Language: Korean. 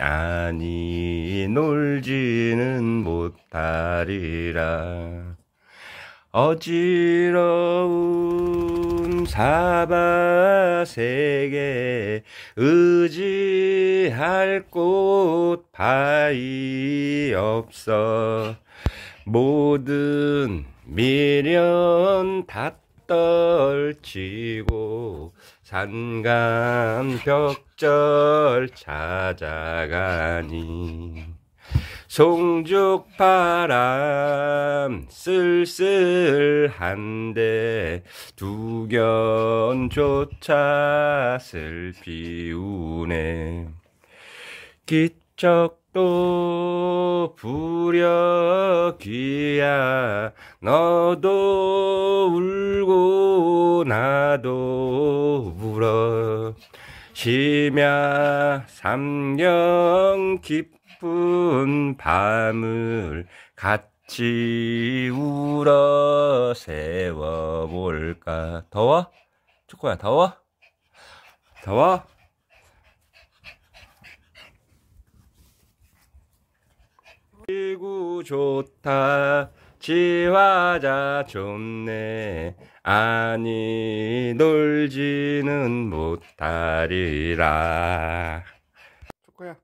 아니 놀지는 못하리라 어지러운 사바세계 의지할 곳바위 없어 모든 미련 다 떨치고 산간 벽절 찾아가니 송죽바람 쓸쓸한데 두 견조차 슬피 우네 기척도 부려 귀야 너도 울고 나도 울어 심야 삼령 깊은 밤을 같이 울어 세워볼까 더워? 초코야 더워? 더워? 지구 좋다 지화자 좋네 아니 놀지는 못하리라 초코야